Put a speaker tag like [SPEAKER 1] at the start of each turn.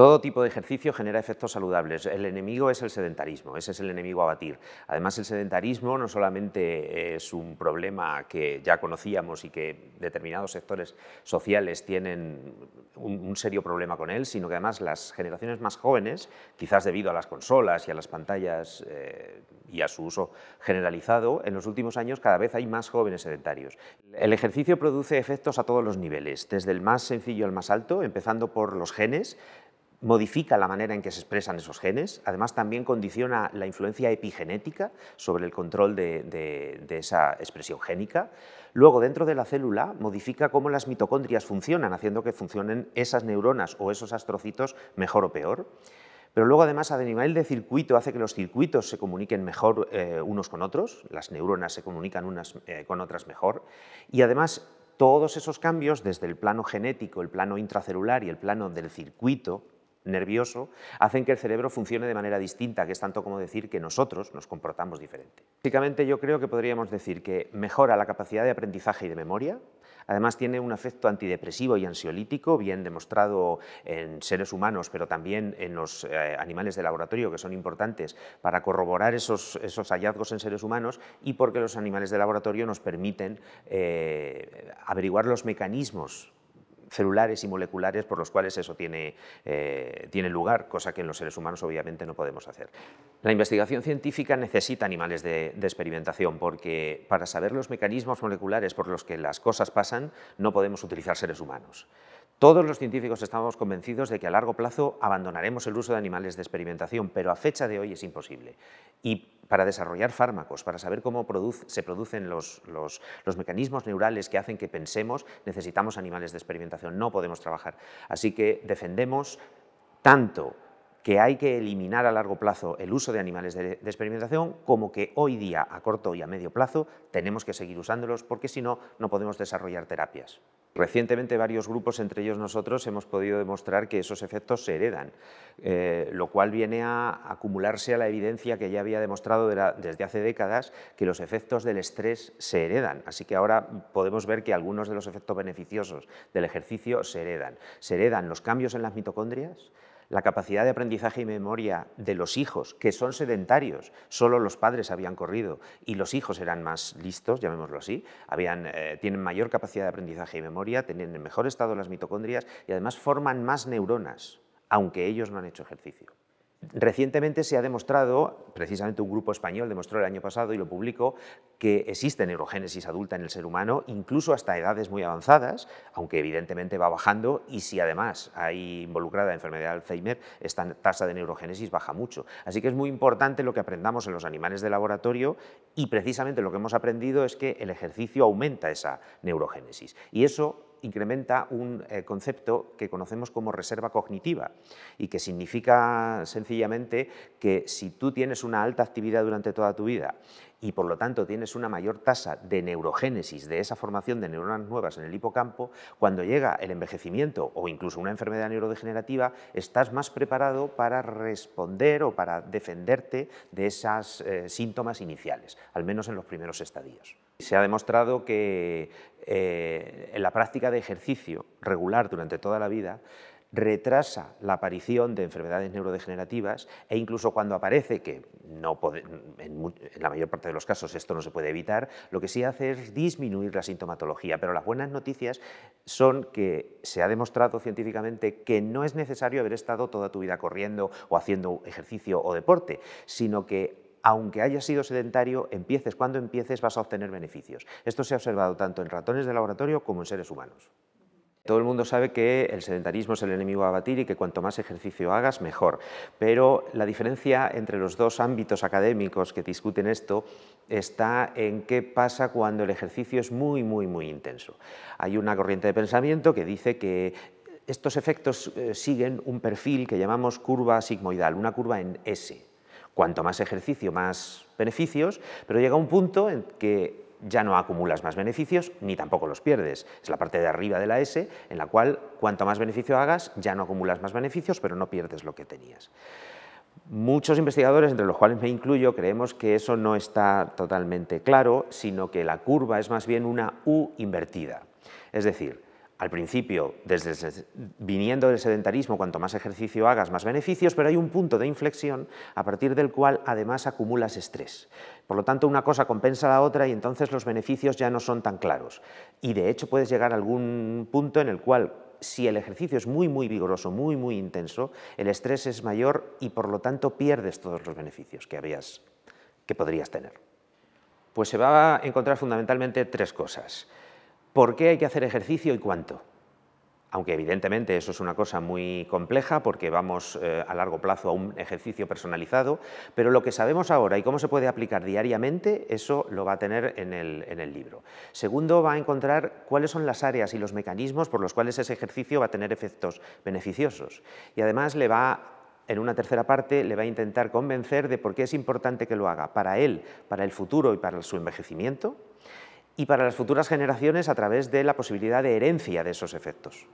[SPEAKER 1] Todo tipo de ejercicio genera efectos saludables. El enemigo es el sedentarismo, ese es el enemigo a batir. Además, el sedentarismo no solamente eh, es un problema que ya conocíamos y que determinados sectores sociales tienen un, serio problema con él, sino que además las generaciones más jóvenes, quizás debido a las consolas y a las pantallas eh, y a su uso generalizado, en los últimos años cada vez hay más jóvenes sedentarios. El ejercicio produce efectos a todos los niveles, desde el más sencillo al más alto, empezando por los genes, modifica la manera en que se expresan esos genes, además también condiciona la influencia epigenética sobre el control de, esa expresión génica. Luego, dentro de la célula, modifica cómo las mitocondrias funcionan, haciendo que funcionen esas neuronas o esos astrocitos mejor o peor. Pero luego, además, a nivel de circuito, hace que los circuitos se comuniquen mejor eh, unos con otros, las neuronas se comunican unas eh, con otras mejor, y además todos esos cambios, desde el plano genético, el plano intracelular y el plano del circuito, nervioso hacen que el cerebro funcione de manera distinta, que es tanto como decir que nosotros nos comportamos diferente. Básicamente yo creo que podríamos decir que mejora la capacidad de aprendizaje y de memoria, Además tiene un efecto antidepresivo y ansiolítico, bien demostrado en seres humanos, pero también en los eh, animales de laboratorio, que son importantes para corroborar esos, hallazgos en seres humanos y porque los animales de laboratorio nos permiten eh, averiguar los mecanismos celulares y moleculares por los cuales eso tiene, eh, tiene lugar, cosa que en los seres humanos obviamente no podemos hacer. La investigación científica necesita animales de, experimentación porque para saber los mecanismos moleculares por los que las cosas pasan no podemos utilizar seres humanos. Todos los científicos estamos convencidos de que a largo plazo abandonaremos el uso de animales de experimentación, pero a fecha de hoy es imposible para desarrollar fármacos, para saber cómo se producen los, mecanismos neurales que hacen que pensemos, necesitamos animales de experimentación, no podemos trabajar. Así que defendemos tanto que hay que eliminar a largo plazo el uso de animales de, de experimentación, como que hoy día, a corto y a medio plazo, tenemos que seguir usándolos porque si no, no podemos desarrollar terapias. Recientemente varios grupos, entre ellos nosotros, hemos podido demostrar que esos efectos se heredan, eh, lo cual viene a acumularse a la evidencia que ya había demostrado desde hace décadas que los efectos del estrés se heredan. Así que ahora podemos ver que algunos de los efectos beneficiosos del ejercicio se heredan. Se heredan los cambios en las mitocondrias, la capacidad de aprendizaje y memoria de los hijos, que son sedentarios, solo los padres habían corrido y los hijos eran más listos, llamémoslo así, habían, eh, tienen mayor capacidad de aprendizaje y memoria, tienen en mejor estado las mitocondrias y además forman más neuronas, aunque ellos no han hecho ejercicio. Recientemente se ha demostrado, precisamente un grupo español demostró el año pasado y lo publicó, que existe neurogénesis adulta en el ser humano, incluso hasta edades muy avanzadas, aunque evidentemente va bajando y si además hay involucrada enfermedad de Alzheimer, esta tasa de neurogénesis baja mucho. Así que es muy importante lo que aprendamos en los animales de laboratorio y precisamente lo que hemos aprendido es que el ejercicio aumenta esa neurogénesis. Y eso incrementa un eh, concepto que conocemos como reserva cognitiva y que significa sencillamente que si tú tienes una alta actividad durante toda tu vida y por lo tanto tienes una mayor tasa de neurogénesis, de esa formación de neuronas nuevas en el hipocampo, cuando llega el envejecimiento o incluso una enfermedad neurodegenerativa, estás más preparado para responder o para defenderte de esos eh, síntomas iniciales, al menos en los primeros estadios. Se ha demostrado que eh, en la práctica de ejercicio regular durante toda la vida, retrasa la aparición de enfermedades neurodegenerativas e incluso cuando aparece, que no en, en, la mayor parte de los casos esto no se puede evitar, lo que sí hace es disminuir la sintomatología. Pero las buenas noticias son que se ha demostrado científicamente que no es necesario haber estado toda tu vida corriendo o haciendo ejercicio o deporte, sino que aunque hayas sido sedentario, empieces cuando empieces, vas a obtener beneficios. Esto se ha observado tanto en ratones de laboratorio como en seres humanos. Todo el mundo sabe que el sedentarismo es el enemigo a batir y que cuanto más ejercicio hagas, mejor. Pero la diferencia entre los dos ámbitos académicos que discuten esto está en qué pasa cuando el ejercicio es muy, muy, muy intenso. Hay una corriente de pensamiento que dice que estos efectos eh, siguen un perfil que llamamos curva sigmoidal, una curva en S. Cuanto más ejercicio, más beneficios, pero llega un punto en que ya no acumulas más beneficios ni tampoco los pierdes. Es la parte de arriba de la S en la cual cuanto más beneficio hagas, ya no acumulas más beneficios, pero no pierdes lo que tenías. Muchos investigadores, entre los cuales me incluyo, creemos que eso no está totalmente claro, sino que la curva es más bien una U invertida. Es decir, al principio, viniendo del sedentarismo, cuanto más ejercicio hagas, más beneficios, pero hay un punto de inflexión a partir del cual además acumulas estrés. Por lo tanto, una cosa compensa a la otra y entonces los beneficios ya no son tan claros. Y de hecho puedes llegar a algún punto en el cual si el ejercicio es muy, muy vigoroso, muy, muy intenso, el estrés es mayor y por lo tanto pierdes todos los beneficios que, que podrías tener. Pues se va a encontrar fundamentalmente tres cosas. ¿Por qué hay que hacer ejercicio y cuánto? Aunque evidentemente eso es una cosa muy compleja porque vamos eh, a largo plazo a un ejercicio personalizado, pero lo que sabemos ahora y cómo se puede aplicar diariamente, eso lo va a tener en el, en el libro. Segundo, va a encontrar cuáles son las áreas y los mecanismos por los cuales ese ejercicio va a tener efectos beneficiosos. Y además le va en una tercera parte le va a intentar convencer de por qué es importante que lo haga para él, para el futuro y para su envejecimiento y para las futuras generaciones a través de la posibilidad de herencia de esos efectos.